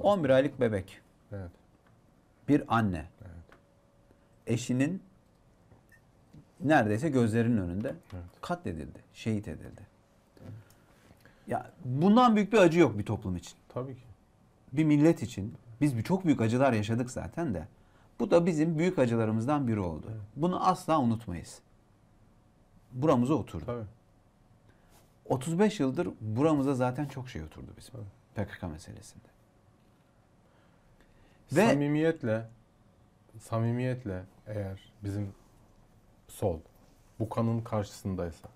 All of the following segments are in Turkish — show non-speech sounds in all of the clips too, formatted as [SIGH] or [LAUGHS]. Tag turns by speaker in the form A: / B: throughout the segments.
A: 11 aylık bebek. Evet. Bir anne. Evet. Eşinin neredeyse gözlerinin önünde evet. katledildi, şehit edildi. Ya bundan büyük bir acı yok bir toplum için. Tabii ki. Bir millet için. Biz bir çok büyük acılar yaşadık zaten de. Bu da bizim büyük acılarımızdan biri oldu. Evet. Bunu asla unutmayız. Buramıza oturdu. Tabii.
B: 35 yıldır buramıza zaten çok şey oturdu bizim. Tabii.
A: PKK meselesinde.
B: Ve samimiyetle samimiyetle eğer bizim sol bu kanın karşısındaysa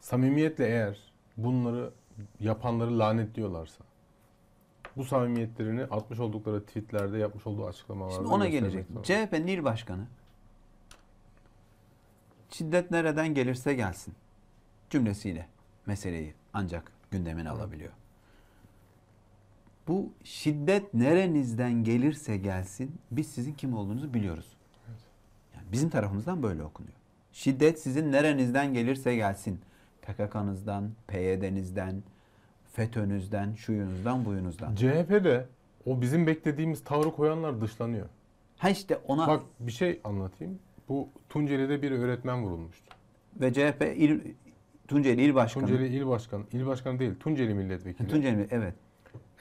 B: samimiyetle eğer bunları yapanları lanetliyorlarsa bu samimiyetlerini atmış oldukları tweetlerde yapmış olduğu açıklamalarda Şimdi ona gelecek. CHP'nin il başkanı şiddet nereden gelirse gelsin
A: cümlesiyle meseleyi ancak gündemine alabiliyor. Bu şiddet nerenizden gelirse gelsin biz sizin kim olduğunuzu biliyoruz. Evet. Yani bizim tarafımızdan böyle okunuyor. Şiddet sizin nerenizden gelirse gelsin. PKK'nızdan, PYD'nizden, FETÖ'nüzden, şuyunuzdan, buyunuzdan.
B: CHP'de o bizim beklediğimiz tavrı koyanlar dışlanıyor. Ha işte ona... Bak bir şey anlatayım. Bu Tunceli'de bir öğretmen vurulmuştu. Ve CHP il, Tunceli İl Başkanı. Tunceli İl Başkanı. İl Başkanı değil. Tunceli Milletvekili. Tunceli evet.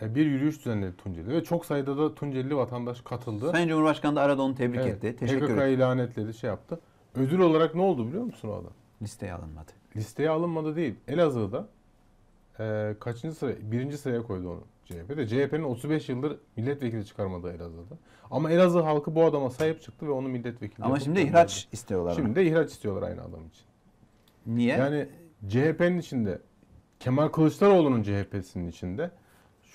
B: E, bir yürüyüş düzenledi Tunceli'de ve çok sayıda da Tunceli vatandaş katıldı. Sayın Cumhurbaşkanı da arada onu tebrik evet. etti. Teşekkür ederim. PKK'yı lanetledi, şey yaptı. Ödül olarak ne oldu biliyor musun o adam? Listeye alınmadı. Listeye alınmadı değil. Elazığ'da e, kaçıncı sıra? Birinci sıraya koydu onu CHP'de. de. CHP'nin 35 yıldır milletvekili çıkarmadı Elazığ'da. Ama Elazığ halkı bu adama sahip çıktı ve onu milletvekili Ama şimdi ihraç verdi. istiyorlar. Şimdi de ihraç istiyorlar aynı adam için. Niye? Yani CHP'nin içinde Kemal Kılıçdaroğlu'nun CHP'sinin içinde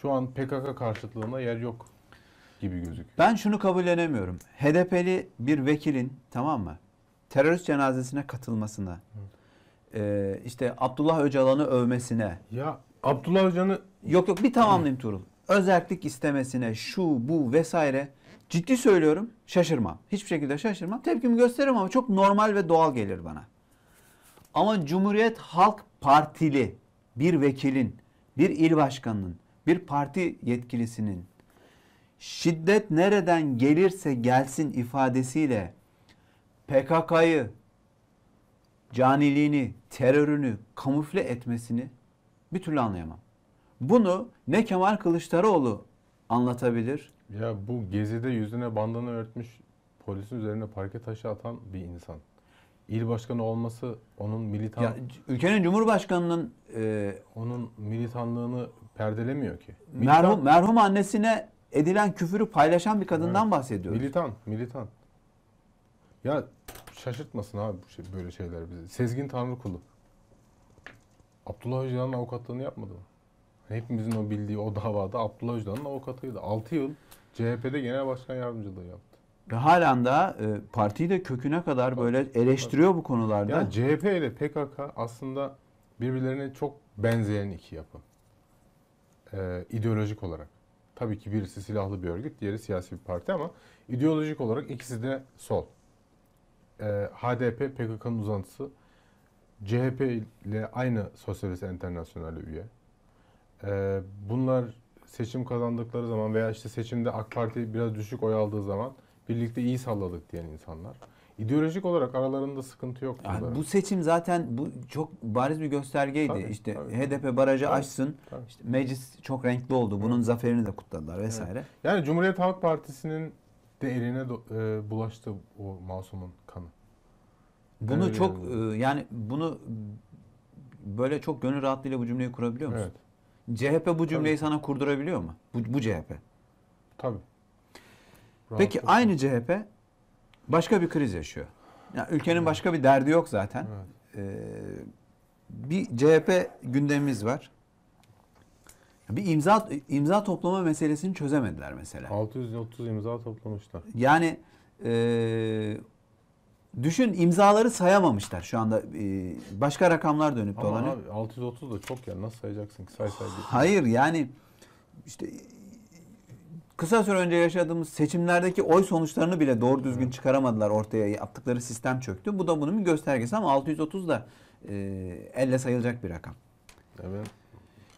B: şu an PKK karşıtlığına yer yok gibi gözüküyor. Ben şunu kabullenemiyorum. HDP'li bir
A: vekilin tamam mı? Terörist cenazesine katılmasına, e, işte Abdullah Öcalan'ı övmesine. Ya Abdullah Öcalan'ı... Yok yok bir tamamlayayım Turul. Özellik istemesine, şu bu vesaire. Ciddi söylüyorum şaşırmam. Hiçbir şekilde şaşırmam. Tepkimi gösteririm ama çok normal ve doğal gelir bana. Ama Cumhuriyet Halk Partili bir vekilin, bir il başkanının bir parti yetkilisinin şiddet nereden gelirse gelsin ifadesiyle PKK'yı, caniliğini, terörünü kamufle etmesini bir türlü anlayamam. Bunu ne Kemal Kılıçdaroğlu
B: anlatabilir. Ya bu gezide yüzüne bandana örtmüş polisin üzerine parke taşı atan bir insan. İl başkanı olması onun militan Ya, ülkenin Cumhurbaşkanı'nın e, onun militanlığını perdelemiyor ki. Militan, merhum, merhum annesine edilen küfürü paylaşan bir kadından Evet. bahsediyoruz. militan, militan. Ya şaşırtmasın abi şey, böyle şeyler bizi. Sezgin Tanrıkulu. Abdullah Öcalan'ın avukatlığını yapmadı mı? Hepimizin o bildiği o davada Abdullah Öcalan'ın avukatıydı. 6 yıl CHP'de genel başkan yardımcılığı yaptı. Ve halen daha e, partiyi de köküne kadar böyle eleştiriyor bu konularda. Ya CHP ile PKK aslında birbirlerine çok benzeyen iki yapı. Ee, ideolojik olarak. Tabii ki birisi silahlı bir örgüt, diğeri siyasi bir parti ama ideolojik olarak ikisi de sol. Ee, HDP PKK'nın uzantısı. CHP ile aynı Sosyalist Enternasyonel'e üye. Ee, bunlar seçim kazandıkları zaman veya işte seçimde AK Parti biraz düşük oy aldığı zaman birlikte iyi salladık diyen insanlar. İdeolojik olarak aralarında sıkıntı yok. Yani bu seçim zaten bu çok bariz bir göstergeydi. Tabii, işte tabii, HDP barajı tabii, açsın. Tabii. Işte meclis
A: çok renkli oldu. Bunun evet. zaferini de kutladılar vesaire. Evet.
B: Yani Cumhuriyet Halk Partisi'nin de eline e, bulaştı o masumun kanı. Bunu Öyle çok yani. E, yani bunu
A: böyle çok gönül rahatlığıyla bu cümleyi kurabiliyor musun? Evet. CHP bu cümleyi Tabii. sana kurdurabiliyor mu? Bu, bu CHP. Tabii. Rahat Peki olsun. aynı CHP başka bir kriz yaşıyor. Yani ülkenin evet. başka bir derdi yok zaten. Evet. Ee, bir CHP gündemimiz var. Bir imza imza toplama meselesini çözemediler mesela. 630 imza
B: toplamışlar.
A: Yani e, düşün imzaları sayamamışlar şu anda. E, başka rakamlar dönüp dolanıyor.
B: Abi, 630 da çok ya nasıl sayacaksın ki say say.
A: Hayır yani işte kısa süre önce yaşadığımız seçimlerdeki oy sonuçlarını bile doğru düzgün çıkaramadılar ortaya. Yaptıkları sistem çöktü. Bu da bunun bir göstergesi ama 630 da e, elle sayılacak bir rakam. Evet.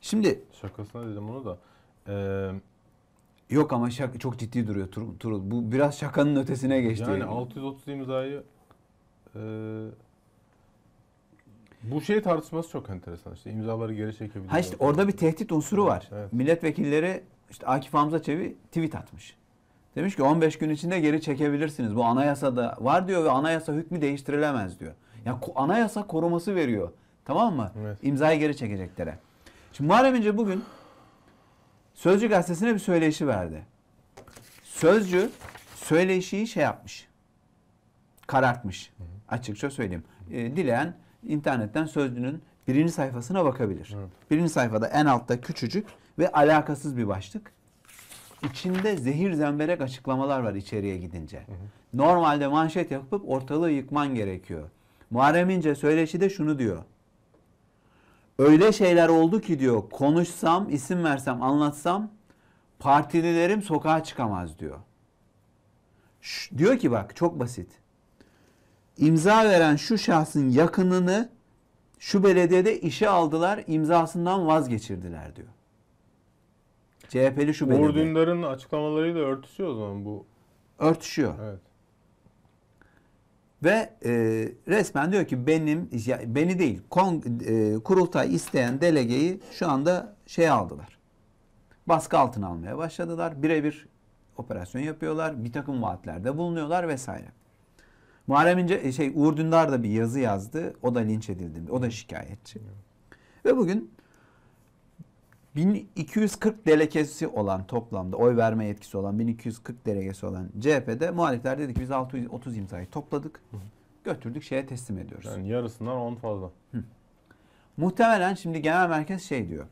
A: Şimdi şakasına dedim onu da. Ee, Yok ama şak, çok ciddi duruyor Tur Turul. Bu biraz şakanın ötesine geçti. Yani
B: 630 imzayı e, bu şey tartışması çok enteresan. İşte imzaları geri çekebilir. Ha işte
A: orada bir tehdit unsuru var. evet. Milletvekilleri işte Akif Hamza Çevi tweet atmış. Demiş ki 15 gün içinde geri çekebilirsiniz. Bu anayasada var diyor ve anayasa hükmü değiştirilemez diyor. Yani anayasa koruması veriyor. Tamam mı? Evet. İmzayı geri çekeceklere. Şimdi Muharrem İnce bugün Sözcü gazetesine bir söyleşi verdi. Sözcü söyleşiyi şey yapmış. Karartmış. Açıkça söyleyeyim. E, dileyen internetten Sözcü'nün birinci sayfasına bakabilir. Evet. Birinci sayfada en altta küçücük ve alakasız bir başlık. İçinde zehir zemberek açıklamalar var içeriye gidince. Hı hı. Normalde manşet yapıp ortalığı yıkman gerekiyor. Muharrem İnce söyleşi de şunu diyor. Öyle şeyler oldu ki diyor konuşsam, isim versem, anlatsam partililerim sokağa çıkamaz diyor. Ş diyor ki bak çok basit. İmza veren şu şahsın yakınını şu belediyede işe aldılar, imzasından vazgeçirdiler diyor. CHP'li şubede. Uğur
B: Dündar'ın açıklamalarıyla örtüşüyor o zaman bu. Örtüşüyor. Evet.
A: Ve e, resmen diyor ki benim beni değil kon, e, kurultay isteyen delegeyi şu anda şey aldılar. Baskı altına almaya başladılar. Birebir operasyon yapıyorlar. Bir takım vaatlerde bulunuyorlar vesaire. Muharrem İnce, e, şey Uğur Dündar da bir yazı yazdı. O da linç edildi. O da şikayetçi. Evet. Ve bugün 1240 delegesi olan toplamda oy verme yetkisi olan 1240 delegesi olan CHP'de muhalifler dedi ki biz 630 imzayı topladık.
B: Götürdük şeye teslim ediyoruz. Yani yarısından 10 fazla. Hı.
A: Muhtemelen şimdi genel merkez şey diyor.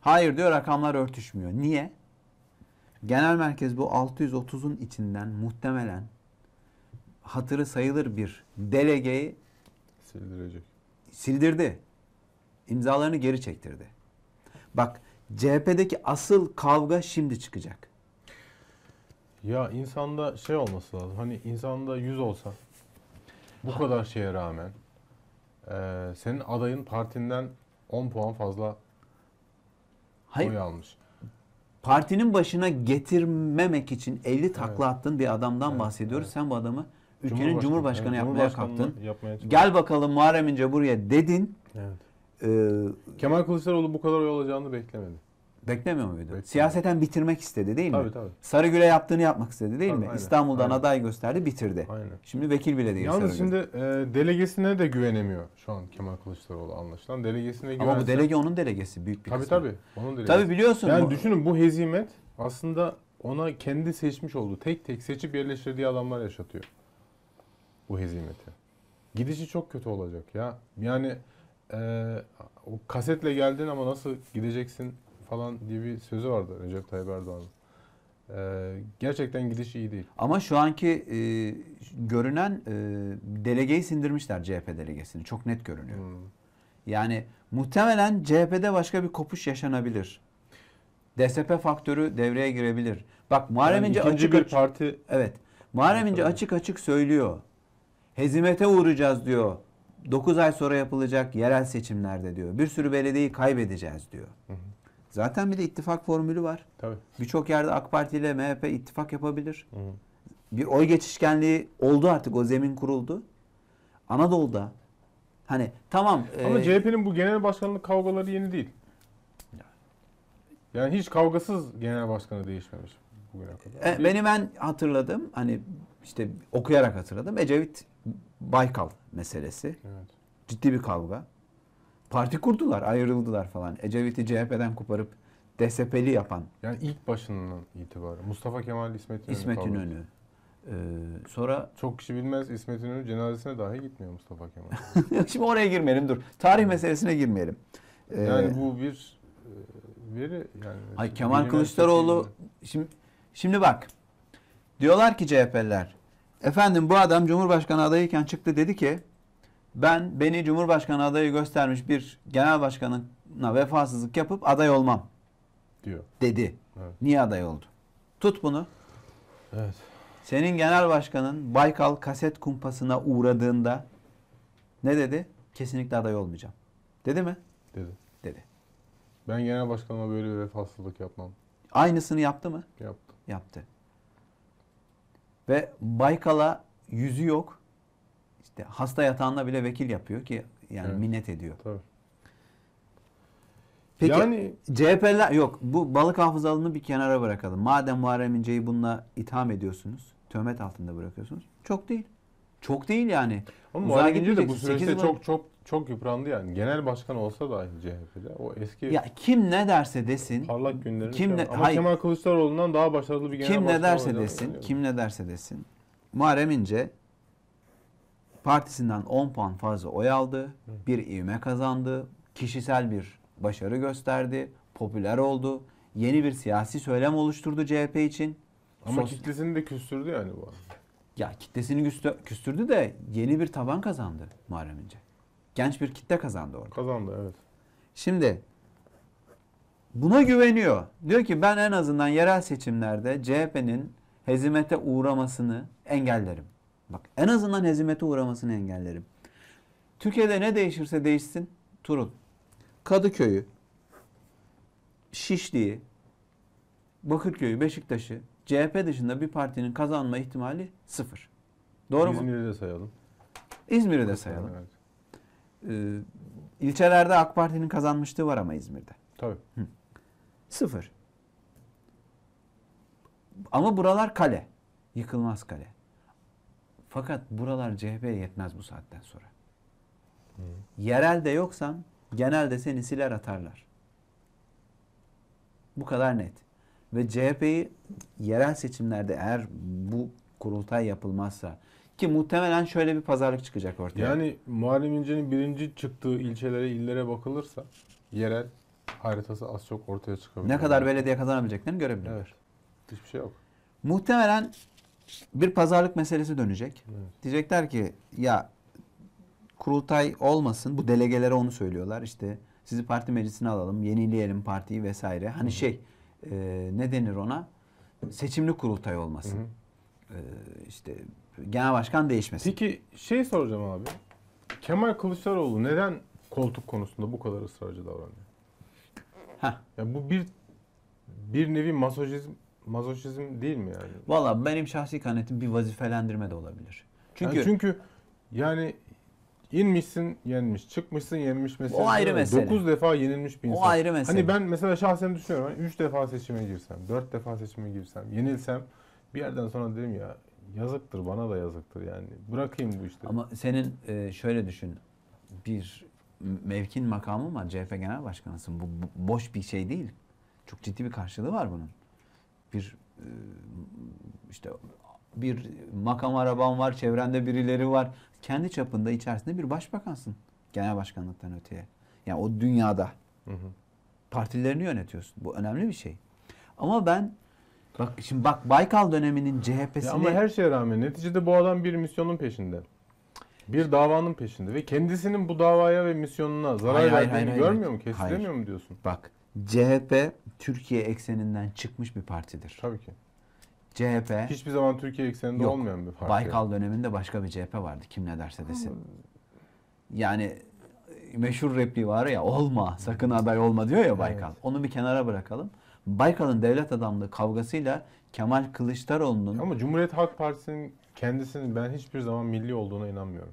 A: Hayır diyor rakamlar örtüşmüyor. Niye? Genel merkez bu 630'un içinden muhtemelen hatırı sayılır bir delegeyi sildirecek. Sildirdi. İmzalarını geri çektirdi. Bak CHP'deki asıl kavga şimdi çıkacak.
B: Ya insanda şey olması lazım. Hani insanda yüz olsa bu kadar şeye rağmen e, senin adayın partinden 10 puan fazla Hayır. oy almış. Partinin
A: başına getirmemek için 50 takla evet. attığın bir adamdan evet, bahsediyoruz. Evet. Sen bu adamı ülkenin Cumhurbaşkanı, yapmaya Cumhurbaşkanı yapmaya kalktın. Yapmaya Gel bakalım Muharrem İnce buraya dedin. Evet e,
B: Kemal Kılıçdaroğlu bu kadar oy olacağını beklemedi. Beklemiyor muydu? Beklemiyor.
A: Siyaseten bitirmek istedi değil mi? Tabii tabii. Sarıgül'e yaptığını yapmak istedi değil tabii, mi? Aynen, İstanbul'dan aynen. aday gösterdi bitirdi. Aynen. Şimdi
B: vekil bile değil Yalnız Sarıgül. şimdi e, delegesine de güvenemiyor şu an Kemal Kılıçdaroğlu anlaşılan. Delegesine güvense... Ama bu delege onun delegesi büyük bir tabii, kısmı. Tabii tabii. Onun delegesi. Tabii biliyorsun. Yani bu... düşünün bu hezimet aslında ona kendi seçmiş olduğu tek tek seçip yerleştirdiği adamlar yaşatıyor. Bu hezimeti. Gidişi çok kötü olacak ya. Yani e, o kasetle geldin ama nasıl gideceksin falan diye bir sözü vardı Recep Tayyip Erdoğan'ın. E, gerçekten gidiş iyi değil. Ama şu anki e,
A: görünen e, delegeyi sindirmişler CHP delegesini. Çok net görünüyor. Hmm. Yani muhtemelen CHP'de başka bir kopuş yaşanabilir. DSP faktörü devreye girebilir. Bak Muharrem yani İnce açık bir açık, Evet. Muharrem İnce açık açık söylüyor. Hezimete uğrayacağız diyor. 9 ay sonra yapılacak yerel seçimlerde diyor. Bir sürü belediyeyi kaybedeceğiz diyor. Hı hı. Zaten bir de ittifak formülü var. Tabii. Birçok yerde AK Parti ile MHP ittifak yapabilir. Hı hı. Bir oy geçişkenliği oldu artık o
B: zemin kuruldu. Anadolu'da hani tamam. Ama e, CHP'nin bu genel başkanlık kavgaları yeni değil. Yani hiç kavgasız genel başkanı değişmemiş. Bugüne kadar. E, benim en hatırladım hani işte okuyarak hatırladım.
A: Ecevit Baykal meselesi. Evet. Ciddi bir kavga. Parti kurdular, ayrıldılar falan. Ecevit'i CHP'den koparıp DSP'li yapan.
B: Yani ilk başından itibaren Mustafa Kemal İsmet İnönü. İsmet İnönü. Ee, sonra çok kişi bilmez İsmet İnönü cenazesine dahi gitmiyor Mustafa Kemal.
A: [LAUGHS] Şimdi oraya girmeyelim dur. Tarih meselesine girmeyelim.
B: Ee, yani bu bir e, veri yani. Ay Kemal Kılıçdaroğlu
A: şimdi şimdi bak. Diyorlar ki CHP'ler Efendim bu adam Cumhurbaşkanı adayıken çıktı dedi ki ben beni Cumhurbaşkanı adayı göstermiş bir genel başkanına vefasızlık yapıp aday olmam. Diyor. Dedi. Evet. Niye aday oldu? Tut bunu. Evet. Senin genel başkanın Baykal kaset kumpasına uğradığında ne dedi? Kesinlikle aday olmayacağım. Dedi mi?
B: Dedi. Dedi. Ben genel başkanıma böyle vefasızlık yapmam.
A: Aynısını yaptı mı? Yaptı. Yaptı. Ve Baykal'a yüzü yok. İşte hasta yatağında bile vekil yapıyor ki yani evet. minnet ediyor. Tabii. Peki yani... CHP'ler yok bu balık hafızalığını bir kenara bırakalım. Madem Muharrem İnce'yi bununla itham ediyorsunuz, töhmet altında bırakıyorsunuz. Çok değil. Çok değil yani. Ama Muharrem İnce de bu süreçte çok
B: çok çok yıprandı yani. Genel başkan olsa da CHP'de. O eski Ya
A: kim ne derse desin. parlak günlerin kim şey ne- ama Kemal
B: Kılıçdaroğlu'ndan daha başarılı bir genel kim başkan ne derse desin. düşünüyorum.
A: Kim ne derse desin. Muharrem İnce partisinden 10 puan fazla oy aldı. Bir ivme kazandı. Kişisel bir başarı gösterdi. Popüler oldu. Yeni bir siyasi söylem oluşturdu CHP için. Ama Sos-
B: kitlesini de küstürdü yani bu. arada.
A: ya kitlesini küstürdü de yeni bir taban kazandı Muharrem İnce. Genç bir kitle kazandı orada. Kazandı evet. Şimdi buna güveniyor. Diyor ki ben en azından yerel seçimlerde CHP'nin hezimete uğramasını engellerim. Bak en azından hezimete uğramasını engellerim. Türkiye'de ne değişirse değişsin Turun. Kadıköy'ü, Şişli'yi, Bakırköy'ü, Beşiktaş'ı CHP dışında bir partinin kazanma ihtimali sıfır. Doğru İzmir'i mu? İzmir'i de sayalım. İzmir'i de sayalım. Evet. Ee, ilçelerde AK Parti'nin kazanmışlığı var ama İzmir'de. Tabii. Hı. Sıfır. Ama buralar kale. Yıkılmaz kale. Fakat buralar CHP'ye yetmez bu saatten sonra. Hı. Yerelde yoksan genelde seni siler atarlar. Bu kadar net. Ve CHP'yi yerel seçimlerde eğer bu kurultay yapılmazsa ki muhtemelen
B: şöyle bir pazarlık çıkacak ortaya. Yani Muharrem İnce'nin birinci çıktığı ilçelere, illere bakılırsa yerel haritası az çok ortaya çıkabilir. Ne kadar belediye kazanabileceklerini görebilirler. Evet. Hiçbir şey yok.
A: Muhtemelen bir pazarlık meselesi dönecek. Evet. Diyecekler ki ya kurultay olmasın. Bu delegelere onu söylüyorlar. İşte sizi parti meclisine alalım, yenileyelim partiyi vesaire. Hani Hı-hı. şey e, ne denir ona?
B: Seçimli kurultay olmasın. E, işte genel başkan değişmesin. Peki şey soracağım abi. Kemal Kılıçdaroğlu neden koltuk konusunda bu kadar ısrarcı davranıyor? Ha Ya bu bir bir nevi masojizm masojizm değil mi yani? Vallahi benim şahsi kanaatim bir vazifelendirme de olabilir. Çünkü yani çünkü yani inmişsin yenmiş, çıkmışsın yenmiş mesela. O ayrı mesele. 9 defa yenilmiş bir insan. O ayrı mesele. Hani ben mesela şahsen düşünüyorum. 3 hani defa seçime girsem, 4 defa seçime girsem, yenilsem bir yerden sonra dedim ya Yazıktır bana da yazıktır yani. Bırakayım bu işleri. Ama senin e, şöyle düşün. Bir mevkin makamı var.
A: CHP Genel Başkanısın. Bu, bu boş bir şey değil. Çok ciddi bir karşılığı var bunun. Bir e, işte bir makam araban var, çevrende birileri var. Kendi çapında içerisinde bir başbakansın. Genel başkanlıktan öteye. Yani o dünyada. Hı hı. Partilerini yönetiyorsun. Bu önemli bir şey. Ama ben Bak şimdi bak Baykal döneminin CHP'sini... ama her
B: şeye rağmen neticede bu adam bir misyonun peşinde. Bir davanın peşinde ve kendisinin bu davaya ve misyonuna zarar hayır, verdiğini hayır, hayır, görmüyor hayır. mu? Kesilemiyor hayır. mu
A: diyorsun? Bak CHP Türkiye ekseninden çıkmış bir partidir. Tabii ki. CHP... Hiçbir
B: zaman Türkiye ekseninde yok, olmayan bir parti. Baykal
A: döneminde başka bir CHP vardı kim ne derse desin. Yani e, meşhur repliği var ya olma sakın aday olma diyor ya Baykal. Evet. Onu bir kenara bırakalım. Baykal'ın devlet adamlığı kavgasıyla
B: Kemal Kılıçdaroğlu'nun... Ama Cumhuriyet Halk Partisi'nin kendisinin ben hiçbir zaman milli olduğuna inanmıyorum.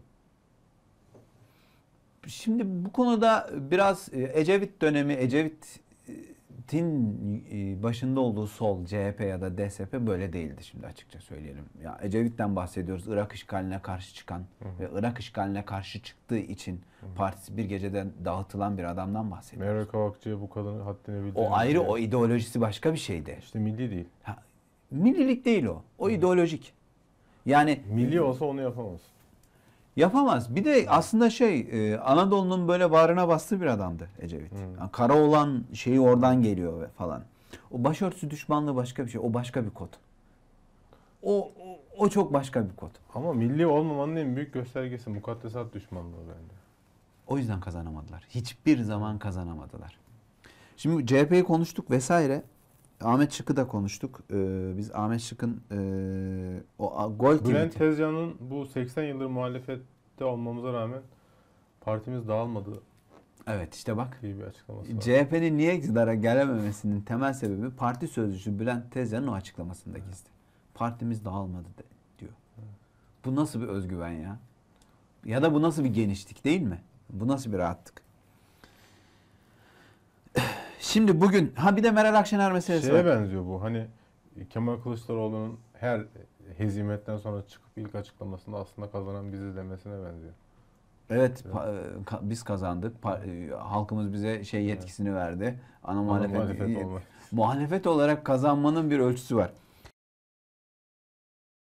B: Şimdi bu konuda biraz
A: e, Ecevit dönemi, Ecevit e, Hükümetin e, başında olduğu sol CHP ya da DSP böyle değildi şimdi açıkça söyleyelim. Ya Ecevit'ten bahsediyoruz. Irak işgaline karşı çıkan hı hı. ve Irak işgaline karşı çıktığı için hı hı. partisi bir gecede dağıtılan bir adamdan bahsediyoruz. Meral Kavakçı'ya bu kadının haddini bildiren... O ayrı, diye. o ideolojisi başka bir şeydi. İşte milli değil. Ha, millilik değil o. O hı. ideolojik. Yani... Milli olsa onu yapamaz. Yapamaz. Bir de aslında şey e, Anadolu'nun böyle bağrına bastığı bir adamdı Ecevit. Hmm. Yani kara olan şeyi oradan geliyor falan. O başörtüsü düşmanlığı başka bir şey.
B: O başka bir kod. O, o, o çok başka bir kod. Ama milli olmamanın en büyük göstergesi mukaddesat düşmanlığı bence. O yüzden kazanamadılar. Hiçbir zaman kazanamadılar.
A: Şimdi CHP'yi konuştuk vesaire. Ahmet Şık'ı da konuştuk. Ee, biz Ahmet Şık'ın e, o a, gol Bülent
B: Tezcan'ın bu 80 yıldır muhalefette olmamıza rağmen partimiz dağılmadı Evet işte bak. İyi bir açıklaması
A: CHP'nin niye iktidara gelememesinin temel sebebi parti sözcüsü Bülent Tezcan'ın o açıklamasında gizli. Partimiz dağılmadı de, diyor. Bu nasıl bir özgüven ya? Ya da bu nasıl bir genişlik değil mi? Bu nasıl bir rahatlık? Şimdi bugün ha bir de Meral Akşener meselesi Şeye var.
B: benziyor bu. Hani Kemal Kılıçdaroğlu'nun her hezimetten sonra çıkıp ilk açıklamasında aslında kazanan biziz demesine benziyor. Evet, evet. E, biz kazandık. E, halkımız
A: bize şey yetkisini evet. verdi. Ana muhalefet, muhalefet, e, muhalefet olarak kazanmanın bir ölçüsü var.